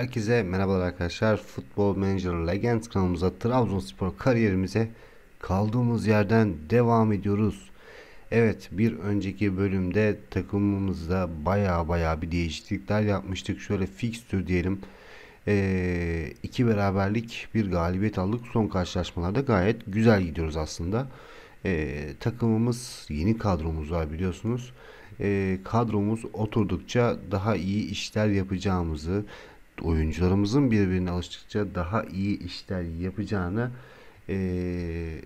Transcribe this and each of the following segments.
Herkese merhabalar arkadaşlar. Futbol Manager Legends kanalımıza Trabzonspor kariyerimize kaldığımız yerden devam ediyoruz. Evet bir önceki bölümde takımımızda baya baya bir değişiklikler yapmıştık. Şöyle fixtür diyelim. Ee, iki beraberlik bir galibiyet aldık. Son karşılaşmalarda gayet güzel gidiyoruz aslında. Ee, takımımız yeni kadromuz var biliyorsunuz e, kadromuz oturdukça daha iyi işler yapacağımızı, oyuncularımızın birbirine alıştıkça daha iyi işler yapacağını ee,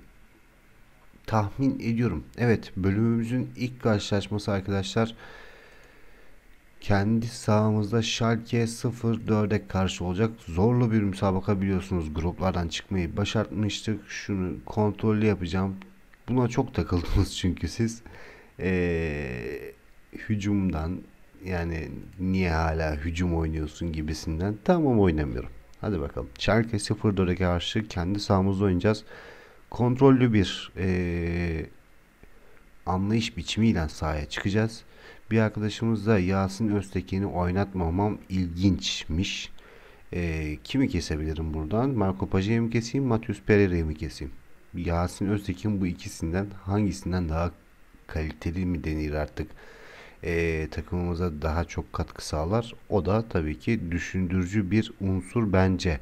tahmin ediyorum. Evet bölümümüzün ilk karşılaşması arkadaşlar kendi sahamızda Schalke 0-4'e karşı olacak. Zorlu bir müsabaka biliyorsunuz. Gruplardan çıkmayı başartmıştık. Şunu kontrollü yapacağım. Buna çok takıldınız çünkü siz. Ee, hücumdan, yani niye hala hücum oynuyorsun gibisinden tamam oynamıyorum. Hadi bakalım. Schalke 0-4'e karşı kendi sahamızda oynayacağız. Kontrollü bir e, anlayış biçimiyle sahaya çıkacağız. Bir arkadaşımız da Yasin Öztekin'i oynatmamam ilginçmiş. E, kimi kesebilirim buradan? Marco Paja'yı mı keseyim? Matius Pereira'yı mı keseyim? Yasin Öztekin bu ikisinden hangisinden daha kaliteli mi denir artık? e, takımımıza daha çok katkı sağlar. O da tabii ki düşündürücü bir unsur bence.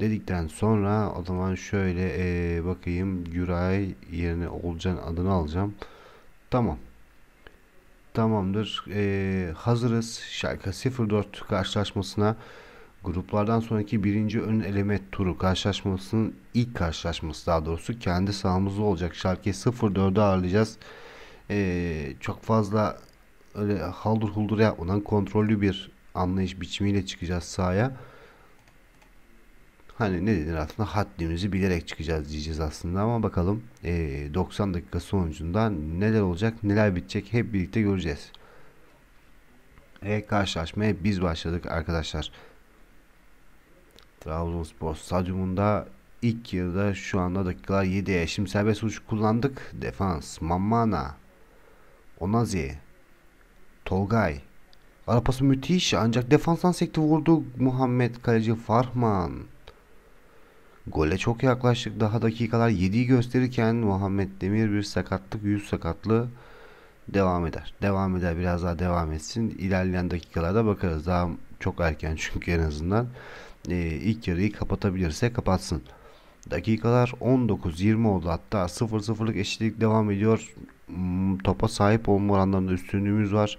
Dedikten sonra o zaman şöyle e, bakayım Güray yerine Olcan adını alacağım. Tamam. Tamamdır. E, hazırız. Şarkı 04 karşılaşmasına gruplardan sonraki birinci ön eleme turu karşılaşmasının ilk karşılaşması daha doğrusu kendi sahamızda olacak. Şarkı 04'ü ağırlayacağız. E, çok fazla öyle haldur huldur yapmadan kontrollü bir anlayış biçimiyle çıkacağız sahaya. Hani ne denir aslında haddimizi bilerek çıkacağız diyeceğiz aslında ama bakalım 90 e, dakika sonucunda neler olacak neler bitecek hep birlikte göreceğiz. E, karşılaşmaya biz başladık arkadaşlar. Trabzonspor stadyumunda ilk yılda şu anda dakikalar 7'ye. Şimdi serbest vuruş kullandık. Defans, Mamana, Onazi, Tolgay. Arapası müthiş ancak defanstan sekti vurdu Muhammed Kaleci Farman. Gole çok yaklaştık daha dakikalar 7'yi gösterirken Muhammed Demir bir sakatlık yüz sakatlı devam eder. Devam eder biraz daha devam etsin. İlerleyen dakikalarda bakarız daha çok erken çünkü en azından e, ilk yarıyı kapatabilirse kapatsın. Dakikalar 19-20 oldu hatta 0-0'lık eşitlik devam ediyor. Hmm, topa sahip olma oranlarında üstünlüğümüz var.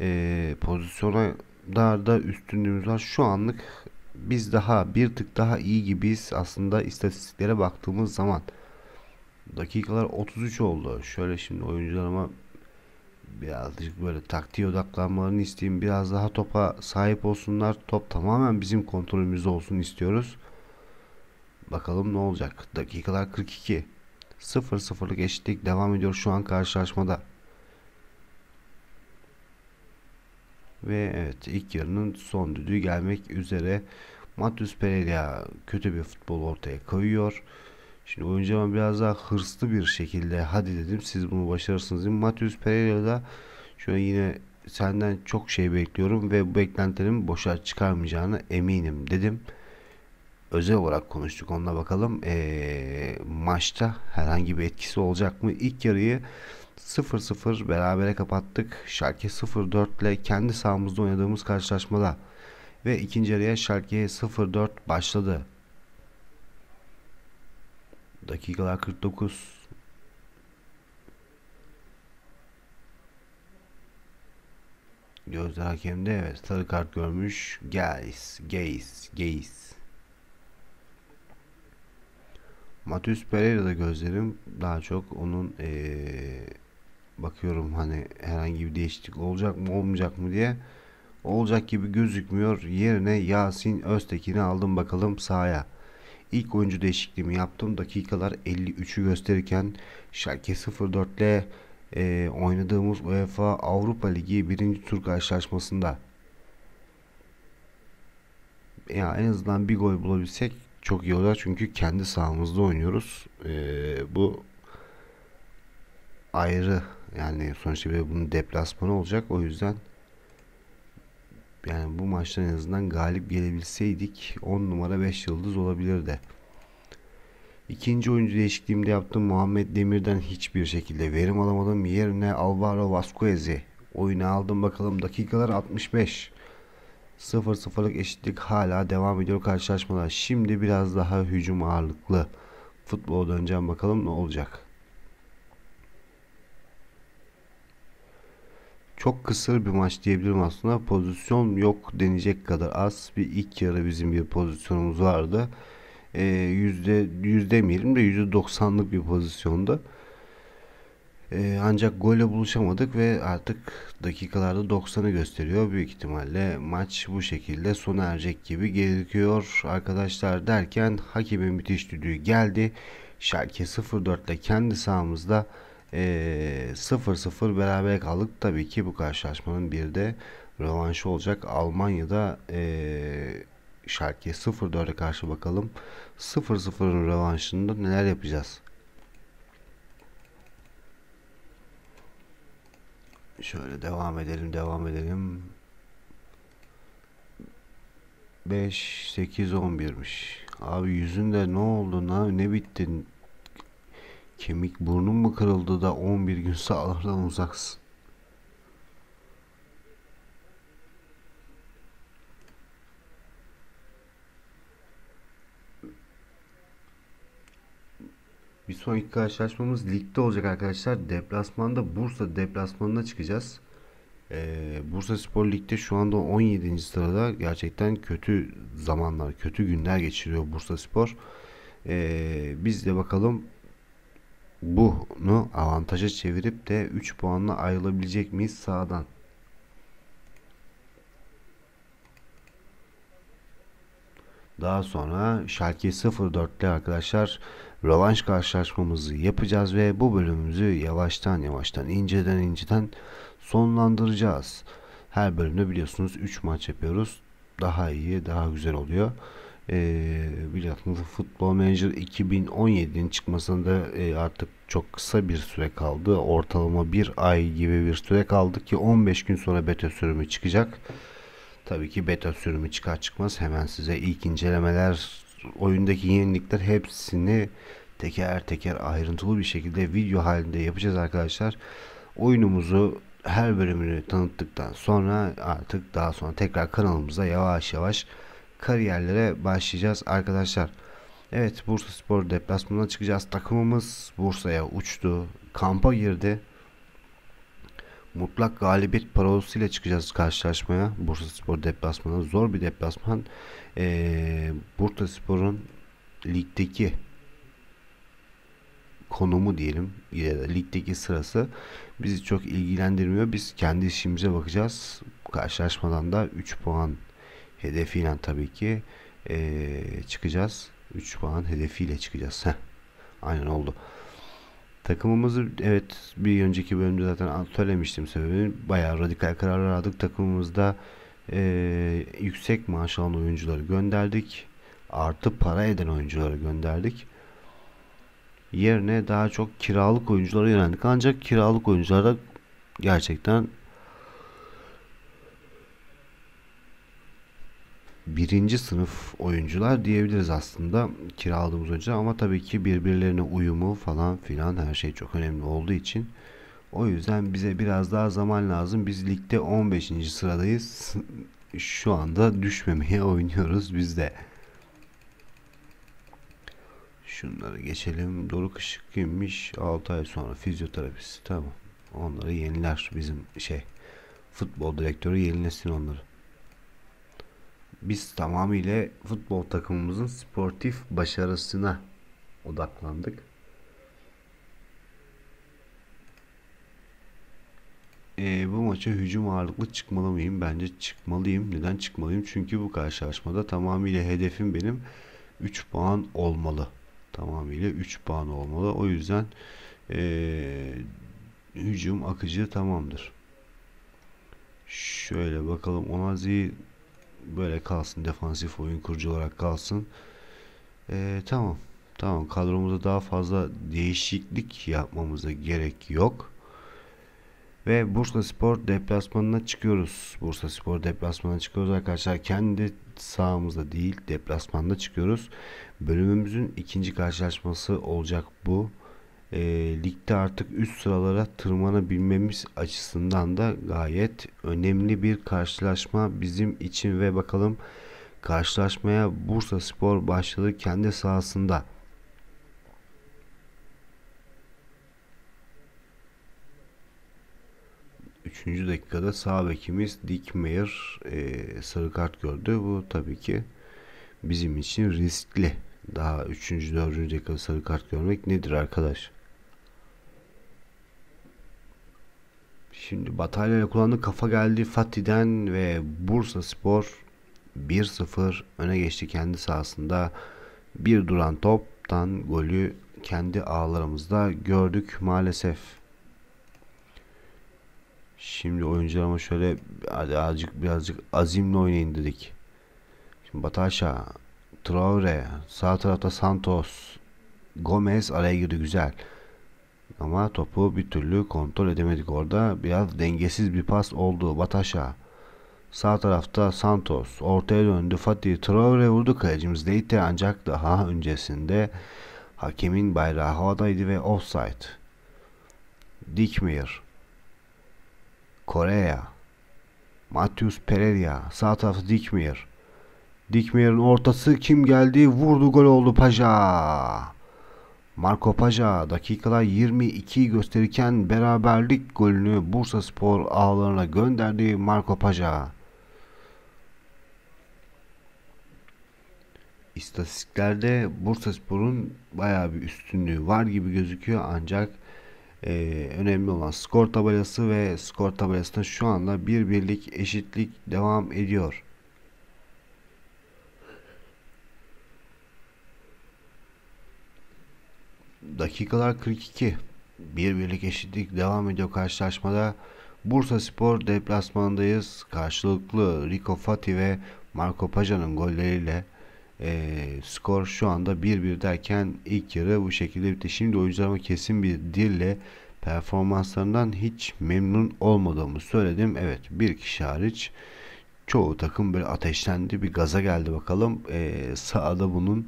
E, pozisyona da üstünlüğümüz var. Şu anlık biz daha bir tık daha iyi gibiyiz aslında istatistiklere baktığımız zaman. Dakikalar 33 oldu. Şöyle şimdi oyuncularıma birazcık böyle taktiğe odaklanmalarını isteyeyim. Biraz daha topa sahip olsunlar. Top tamamen bizim kontrolümüzde olsun istiyoruz. Bakalım ne olacak. Dakikalar 42. 0-0'lık eşitlik devam ediyor şu an karşılaşmada. Ve evet ilk yarının son düdüğü gelmek üzere. Matheus Pereira kötü bir futbol ortaya koyuyor. Şimdi oyuncu biraz daha hırslı bir şekilde hadi dedim siz bunu başarırsınız. Matheus Pereira da şöyle yine senden çok şey bekliyorum ve bu beklentilerimi boşa çıkarmayacağını eminim dedim özel olarak konuştuk. Onunla bakalım ee, maçta herhangi bir etkisi olacak mı? İlk yarıyı 0-0 berabere kapattık. Schalke 0-4 ile kendi sahamızda oynadığımız karşılaşmada ve ikinci yarıya Schalke 0-4 başladı. Dakikalar 49. Gözler hakemde evet sarı kart görmüş. Geis, Geis, Geis. Matheus Pereira'da gözlerim daha çok onun ee, bakıyorum hani herhangi bir değişiklik olacak mı olmayacak mı diye olacak gibi gözükmüyor. Yerine Yasin Öztekin'i aldım bakalım sahaya. İlk oyuncu değişikliğimi yaptım. Dakikalar 53'ü gösterirken Şalke 04'le e, oynadığımız UEFA Avrupa Ligi 1. tur karşılaşmasında ya en azından bir gol bulabilsek çok iyi olacak çünkü kendi sahamızda oynuyoruz. Ee, bu ayrı yani sonuçta bir bunun deplasmanı olacak. O yüzden yani bu maçtan en azından galip gelebilseydik 10 numara 5 yıldız olabilirdi. İkinci oyuncu değişikliğimde yaptım Muhammed Demir'den hiçbir şekilde verim alamadım. Yerine Alvaro Vasquez'i oyuna aldım bakalım dakikalar 65. Sıfır sıfırlık eşitlik hala devam ediyor karşılaşmalar. Şimdi biraz daha hücum ağırlıklı futbol döneceğim bakalım ne olacak. Çok kısır bir maç diyebilirim aslında. Pozisyon yok denecek kadar az. Bir ilk yarı bizim bir pozisyonumuz vardı. Ee, yüzde, yüzde demeyelim de yüzde doksanlık bir pozisyonda. E, ancak golle buluşamadık ve artık dakikalarda 90'ı gösteriyor. Büyük ihtimalle maç bu şekilde sona erecek gibi gerekiyor arkadaşlar derken hakemin müthiş düdüğü geldi. Şalke 0-4'te kendi sahamızda 0-0 e, ee, beraber kaldık. Tabii ki bu karşılaşmanın bir de rövanşı olacak. Almanya'da e, Şalke 0-4'e karşı bakalım. 0-0'ın rövanşında neler yapacağız? Şöyle devam edelim, devam edelim. 5, 8, 11'miş. Abi yüzünde ne oldu, ne, ne bittin? Kemik burnun mu kırıldı da 11 gün sağlardan uzaksın? Bir sonraki karşılaşmamız ligde olacak arkadaşlar. Deplasmanda Bursa deplasmanına çıkacağız. Ee, Bursa Spor Lig'de şu anda 17. sırada gerçekten kötü zamanlar, kötü günler geçiriyor Bursa Spor. Ee, biz de bakalım bunu avantaja çevirip de 3 puanla ayrılabilecek miyiz sağdan? Daha sonra Schalke 04'te arkadaşlar rövanş karşılaşmamızı yapacağız ve bu bölümümüzü yavaştan yavaştan inceden inceden sonlandıracağız. Her bölümde biliyorsunuz 3 maç yapıyoruz. Daha iyi, daha güzel oluyor. Ee, biliyorsunuz Futbol Manager 2017'nin çıkmasında e, artık çok kısa bir süre kaldı. Ortalama bir ay gibi bir süre kaldı ki 15 gün sonra beta sürümü çıkacak. Tabii ki beta sürümü çıkar çıkmaz hemen size ilk incelemeler, oyundaki yenilikler hepsini teker teker ayrıntılı bir şekilde video halinde yapacağız arkadaşlar. Oyunumuzu her bölümünü tanıttıktan sonra artık daha sonra tekrar kanalımıza yavaş yavaş kariyerlere başlayacağız arkadaşlar. Evet Bursa Spor deplasmanına çıkacağız. Takımımız Bursa'ya uçtu. Kampa girdi mutlak galibiyet parolasıyla çıkacağız karşılaşmaya. Bursa Spor deplasmanı. Zor bir deplasman. Ee, Bursa Spor'un ligdeki konumu diyelim ya da ligdeki sırası bizi çok ilgilendirmiyor. Biz kendi işimize bakacağız. Karşılaşmadan da 3 puan hedefiyle tabii ki ee, çıkacağız. 3 puan hedefiyle çıkacağız. Heh. Aynen oldu. Takımımızı evet bir önceki bölümde zaten söylemiştim sebebini. Bayağı radikal kararlar aldık. Takımımızda e, yüksek maaş alan oyuncuları gönderdik. Artı para eden oyuncuları gönderdik. Yerine daha çok kiralık oyunculara yöneldik. Ancak kiralık oyuncular da gerçekten birinci sınıf oyuncular diyebiliriz aslında kiraladığımız oyuncular ama tabii ki birbirlerine uyumu falan filan her şey çok önemli olduğu için o yüzden bize biraz daha zaman lazım. Biz ligde 15. sıradayız. Şu anda düşmemeye oynuyoruz biz de. Şunları geçelim. Doruk Işık kimmiş? 6 ay sonra fizyoterapisti. Tamam. Onları yeniler bizim şey. Futbol direktörü yenilesin onları biz tamamıyla futbol takımımızın sportif başarısına odaklandık. E, bu maça hücum ağırlıklı çıkmalı mıyım? Bence çıkmalıyım. Neden çıkmalıyım? Çünkü bu karşılaşmada tamamıyla hedefim benim 3 puan olmalı. Tamamıyla 3 puan olmalı. O yüzden e, hücum akıcı tamamdır. Şöyle bakalım Onazi böyle kalsın. Defansif oyun kurucu olarak kalsın. E, tamam. Tamam kadromuzda daha fazla değişiklik yapmamıza gerek yok. Ve Bursa Spor deplasmanına çıkıyoruz. Bursa Spor deplasmanına çıkıyoruz arkadaşlar. Kendi sahamızda değil deplasmanda çıkıyoruz. Bölümümüzün ikinci karşılaşması olacak bu e, ligde artık üst sıralara tırmanabilmemiz açısından da gayet önemli bir karşılaşma bizim için ve bakalım karşılaşmaya Bursa Spor başladı kendi sahasında. Üçüncü dakikada sağ bekimiz Dikmeyer e, sarı kart gördü. Bu tabii ki bizim için riskli. Daha üçüncü dördüncü dakikada sarı kart görmek nedir arkadaş? Şimdi Batalya ile kullandığı kafa geldi Fatih'den ve Bursa Spor 1-0 öne geçti kendi sahasında. Bir duran toptan golü kendi ağlarımızda gördük maalesef. Şimdi oyuncularıma şöyle azıcık birazcık azimle oynayın dedik. Şimdi Bataşa, Traore, sağ tarafta Santos, Gomez araya girdi güzel. Ama topu bir türlü kontrol edemedik orada. Biraz dengesiz bir pas oldu. Bataşa. Sağ tarafta Santos. Ortaya döndü. Fatih Traore vurdu kalecimiz Leite ancak daha öncesinde hakemin bayrağı havadaydı ve offside. Dikmir. Korea. Matius Pereira. Sağ tarafı Dikmir. Dikmir'in ortası kim geldi? Vurdu gol oldu Paja. Marco Paja dakikalar 22'yi gösterirken beraberlik golünü Bursa Spor ağlarına gönderdi Marco Paja. İstatistiklerde Bursa Spor'un bayağı bir üstünlüğü var gibi gözüküyor ancak e, önemli olan skor tabelası ve skor tabelasında şu anda bir birlik eşitlik devam ediyor. Dakikalar 42. Bir birlik eşitlik devam ediyor karşılaşmada. Bursa Spor deplasmandayız. Karşılıklı Rico Fati ve Marco Paja'nın golleriyle e, skor şu anda 1-1 derken ilk yarı bu şekilde bitti. Şimdi oyuncularıma kesin bir dille performanslarından hiç memnun olmadığımı söyledim. Evet bir kişi hariç çoğu takım böyle ateşlendi bir gaza geldi bakalım. E, sahada bunun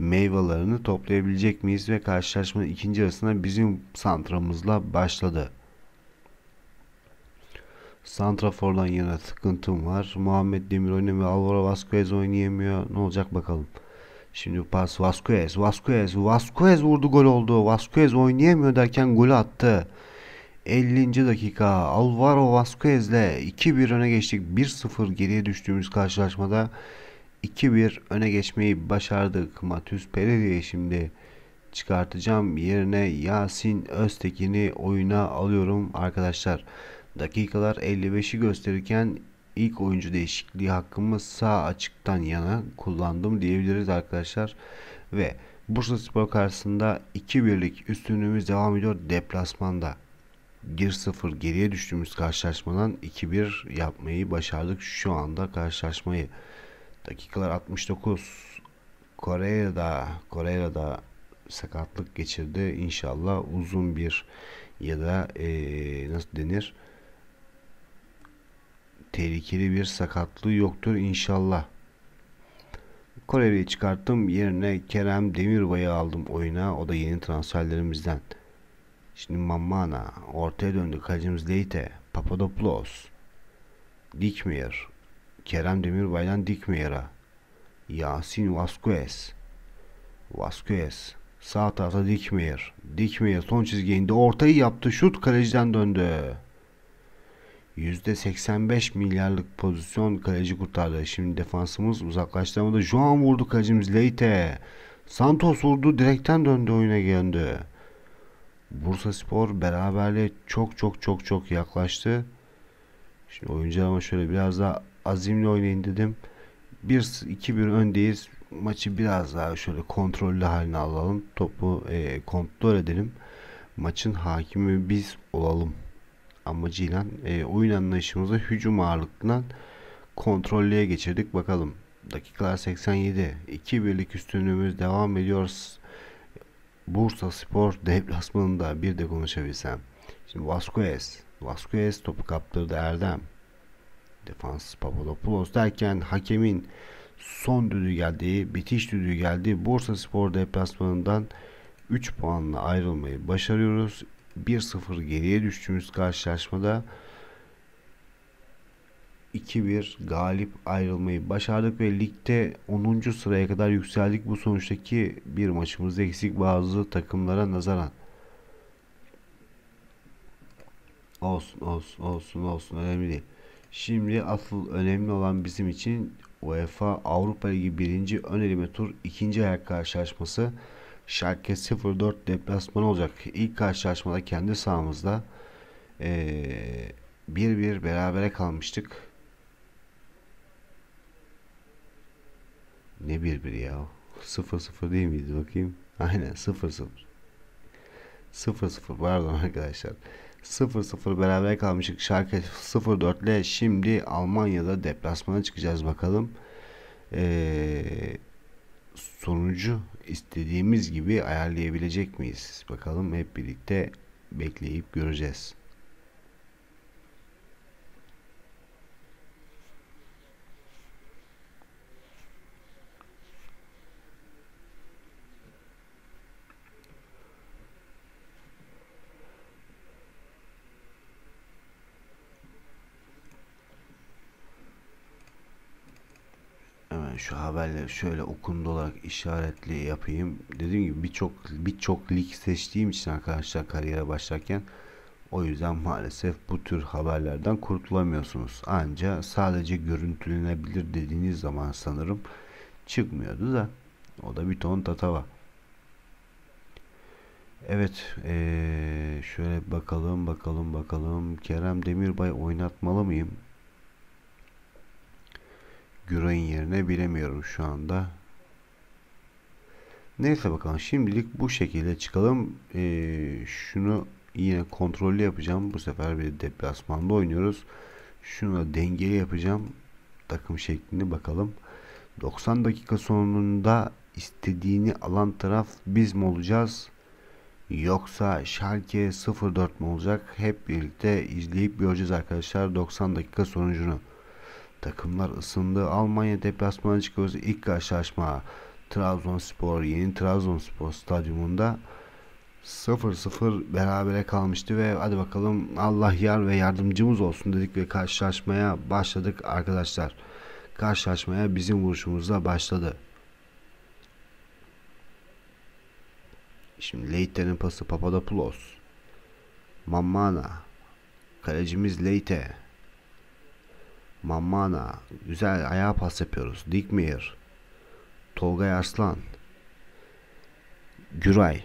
meyvelerini toplayabilecek miyiz ve karşılaşmanın ikinci arasında bizim santramızla başladı. Santrafor'dan yana sıkıntım var. Muhammed Demir oynamıyor. Alvaro Vasquez oynayamıyor. Ne olacak bakalım. Şimdi pas Vasquez, Vasquez, Vasquez vurdu gol oldu. Vasquez oynayamıyor derken gol attı. 50. dakika Alvaro Vasquez'le 2-1 öne geçtik. 1-0 geriye düştüğümüz karşılaşmada 2-1 öne geçmeyi başardık. Matüs Pereira'yı şimdi çıkartacağım. Yerine Yasin Öztekin'i oyuna alıyorum arkadaşlar. Dakikalar 55'i gösterirken ilk oyuncu değişikliği hakkımı sağ açıktan yana kullandım diyebiliriz arkadaşlar. Ve Bursa Spor karşısında 2-1'lik üstünlüğümüz devam ediyor deplasmanda. 1-0 geriye düştüğümüz karşılaşmadan 2-1 yapmayı başardık şu anda karşılaşmayı. Dakikalar 69. Kore'da Kore'da sakatlık geçirdi. İnşallah uzun bir ya da e, nasıl denir? Tehlikeli bir sakatlığı yoktur inşallah. Koreli'yi çıkarttım. Yerine Kerem Demirbay'ı aldım oyuna. O da yeni transferlerimizden. Şimdi Mamana. Ortaya döndü. Kalecimiz Leite. Papadopoulos. Dikmiyor. Kerem Demirbay'dan Dikmeyer'a, Yasin Vasquez, Vasquez sağ tarafta Dikmeyer, Dikmeyer son çizgiye ortayı yaptı, şut kaleciden döndü. %85 milyarlık pozisyon kaleci kurtardı. Şimdi defansımız uzaklaştırmada. Juan vurdu kalecimiz Leite. Santos vurdu direkten döndü oyuna geldi. Bursa Spor beraberliğe çok çok çok çok yaklaştı. Şimdi oyuncu ama şöyle biraz daha azimli oynayın dedim. 1-2-1 öndeyiz. Maçı biraz daha şöyle kontrollü haline alalım. Topu e, kontrol edelim. Maçın hakimi biz olalım amacıyla e, oyun anlayışımızı hücum ağırlıktan kontrollüye geçirdik. Bakalım dakikalar 87. 2 birlik üstünlüğümüz devam ediyoruz. Bursa Spor deplasmanında bir de konuşabilsem. Şimdi Vasquez. Vasquez topu kaptırdı Erdem. Defans Papadopoulos derken hakemin son düdüğü geldi, bitiş düdüğü geldi. Bursa Spor deplasmanından 3 puanla ayrılmayı başarıyoruz. 1-0 geriye düştüğümüz karşılaşmada 2-1 galip ayrılmayı başardık ve ligde 10. sıraya kadar yükseldik. Bu sonuçtaki bir maçımız eksik bazı takımlara nazaran. Olsun olsun olsun olsun önemli değil. Şimdi asıl önemli olan bizim için UEFA Avrupa Ligi 1. ön eleme tur 2. ayak karşılaşması Şarke 0-4 deplasmanı olacak. İlk karşılaşmada kendi sahamızda 1-1 ee, bir bir berabere kalmıştık. Ne 1-1 ya? 0-0 değil miydi bakayım? Aynen 0-0. 0-0 pardon arkadaşlar. 0-0 beraber kalmıştık. Şarkı 0-4 ile şimdi Almanya'da deplasmana çıkacağız bakalım. Ee, sonucu istediğimiz gibi ayarlayabilecek miyiz? Bakalım hep birlikte bekleyip göreceğiz. şu haberleri şöyle okundu olarak işaretli yapayım. Dediğim gibi birçok birçok lig seçtiğim için arkadaşlar kariyere başlarken o yüzden maalesef bu tür haberlerden kurtulamıyorsunuz. Anca sadece görüntülenebilir dediğiniz zaman sanırım çıkmıyordu da o da bir ton tatava. Evet ee, şöyle bakalım bakalım bakalım Kerem Demirbay oynatmalı mıyım? Güray'ın yerine bilemiyorum şu anda. Neyse bakalım şimdilik bu şekilde çıkalım. Ee, şunu yine kontrollü yapacağım. Bu sefer bir deplasmanda oynuyoruz. Şunu da dengeli yapacağım. Takım şeklini bakalım. 90 dakika sonunda istediğini alan taraf biz mi olacağız? Yoksa Schalke 04 mi olacak? Hep birlikte izleyip göreceğiz arkadaşlar 90 dakika sonucunu. Takımlar ısındı. Almanya deplasmana çıkıyoruz. İlk karşılaşma Trabzonspor yeni Trabzonspor stadyumunda 0-0 berabere kalmıştı ve hadi bakalım Allah yar ve yardımcımız olsun dedik ve karşılaşmaya başladık arkadaşlar. Karşılaşmaya bizim vuruşumuzla başladı. Şimdi Leite'nin pası Papadopoulos. Mamana. Kalecimiz Leite. Mammana. Güzel ayağa pas yapıyoruz. Dikmir. Tolga Arslan. Güray.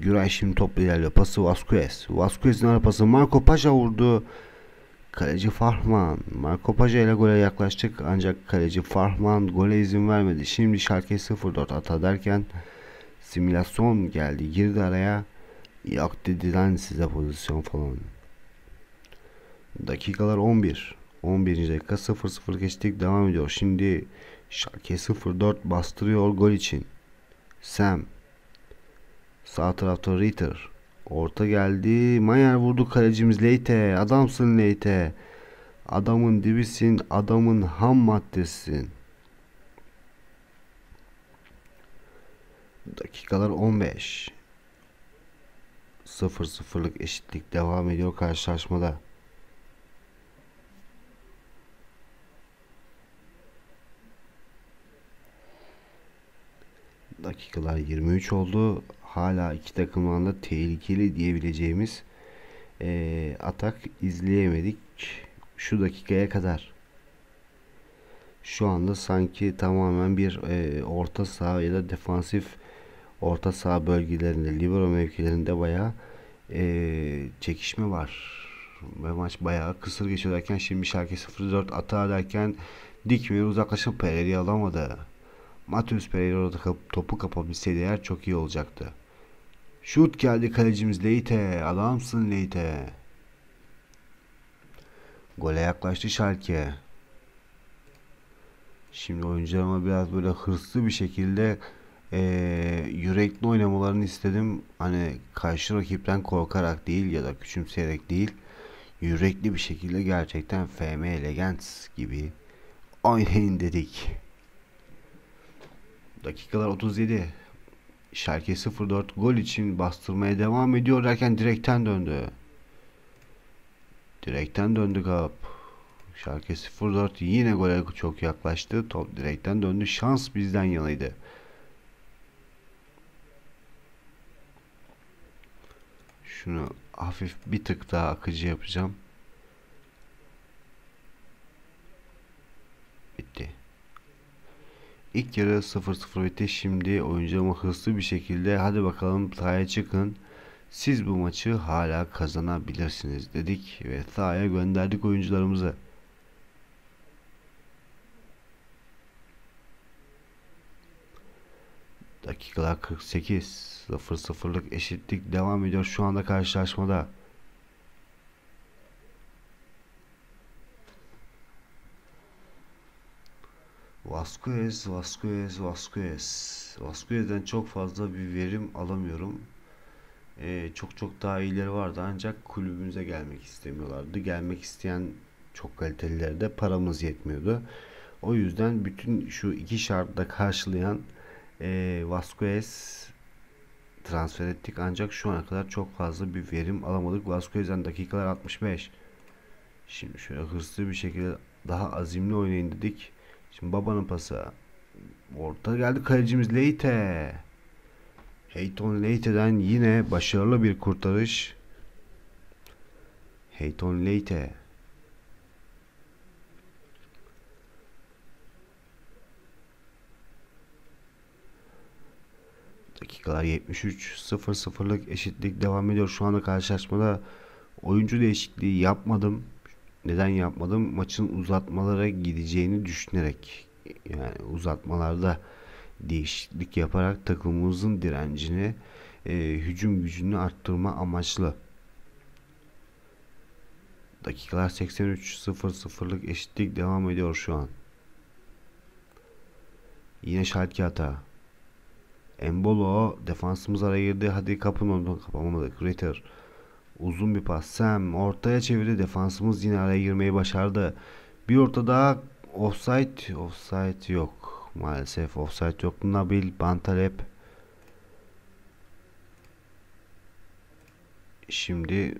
Güray şimdi top ilerliyor. Pası Vasquez. Vasquez'in ara pası Marco Paşa vurdu. Kaleci Farhman. Marco Paşa ile gole yaklaştık ancak kaleci Farhman gole izin vermedi. Şimdi Şalke 0-4 ata derken simülasyon geldi. Girdi araya. Yok dedi lan size pozisyon falan. Dakikalar 11. 11. dakika 0-0 geçtik devam ediyor. Şimdi Şake 0-4 bastırıyor gol için. Sam. Sağ tarafta Ritter. Orta geldi. Mayer vurdu kalecimiz Leite. Adamsın Leite. Adamın dibisin. Adamın ham maddesin Dakikalar 15. 0-0'lık eşitlik devam ediyor karşılaşmada. dakikalar 23 oldu. Hala iki takımdan da tehlikeli diyebileceğimiz e, atak izleyemedik şu dakikaya kadar. Şu anda sanki tamamen bir e, orta saha ya da defansif orta saha bölgelerinde, libero mevkilerinde bayağı e, çekişme var. Ve maç bayağı kısır geçerken şimdi Şarkı 0-4 atar derken dikmiyor uzaklaşıp Pereira'yı alamadı. Mateus Pereira'da kap topu kapabilseydi eğer çok iyi olacaktı. Şut geldi kalecimiz Leite. Adamsın Leite. Gole yaklaştı Schalke. Şimdi oyuncularıma biraz böyle hırslı bir şekilde e, yürekli oynamalarını istedim. Hani karşı rakipten korkarak değil ya da küçümseyerek değil. Yürekli bir şekilde gerçekten FM Legends gibi oynayın dedik dakikalar 37. Şerke 04 gol için bastırmaya devam ediyor derken direkten döndü. Direkten döndü Gap. Şerke 04 yine gole çok yaklaştı. Top direkten döndü. Şans bizden yanıydı. Şunu hafif bir tık daha akıcı yapacağım. İlk yarı 0-0 bitti. Şimdi oyuncularıma hızlı bir şekilde hadi bakalım sahaya çıkın. Siz bu maçı hala kazanabilirsiniz dedik ve sahaya gönderdik oyuncularımızı. Dakikalar 48. 0-0'lık eşitlik devam ediyor şu anda karşılaşmada. Vasquez, Vasquez, Vasquez. Vasquez'den çok fazla bir verim alamıyorum. Ee, çok çok daha iyileri vardı ancak kulübümüze gelmek istemiyorlardı. Gelmek isteyen çok kaliteliler de paramız yetmiyordu. O yüzden bütün şu iki şartta karşılayan e, Vasquez transfer ettik ancak şu ana kadar çok fazla bir verim alamadık. Vasquez'den dakikalar 65. Şimdi şöyle hırslı bir şekilde daha azimli oynayın dedik. Şimdi babanın pası. Orta geldi kalecimiz Leite. Heyton Leite'den yine başarılı bir kurtarış. Heyton Leite. Dakikalar 73. 0-0'lık eşitlik devam ediyor. Şu anda karşılaşmada oyuncu değişikliği yapmadım neden yapmadım? Maçın uzatmalara gideceğini düşünerek yani uzatmalarda değişiklik yaparak takımımızın direncini e, hücum gücünü arttırma amaçlı. Dakikalar 83-0-0'lık eşitlik devam ediyor şu an. Yine Schalke hata. Embolo defansımız araya girdi. Hadi kapın onu kapamadık. Ritter. Uzun bir pas. Sam ortaya çevirdi. Defansımız yine araya girmeyi başardı. Bir orta daha offside. Offside yok. Maalesef offside yok. Nabil Bantalep. Şimdi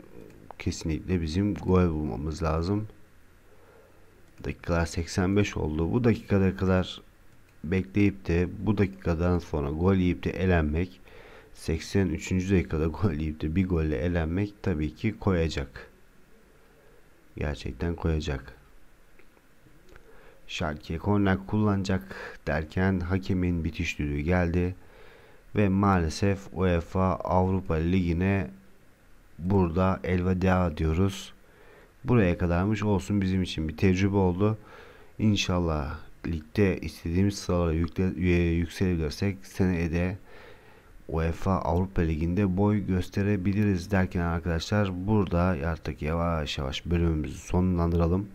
kesinlikle bizim gol bulmamız lazım. Dakikalar 85 oldu. Bu dakikada kadar bekleyip de bu dakikadan sonra gol yiyip de elenmek 83. dakikada gol yiyip de bir golle elenmek tabii ki koyacak. Gerçekten koyacak. Şarkiye korner kullanacak derken hakemin bitiş düdüğü geldi ve maalesef UEFA Avrupa Ligi'ne burada elveda diyoruz. Buraya kadarmış olsun bizim için bir tecrübe oldu. İnşallah ligde istediğimiz sıralara yükle, yükselebilirsek seneye de UEFA Avrupa Ligi'nde boy gösterebiliriz derken arkadaşlar burada artık yavaş yavaş bölümümüzü sonlandıralım.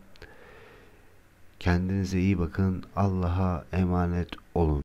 Kendinize iyi bakın. Allah'a emanet olun.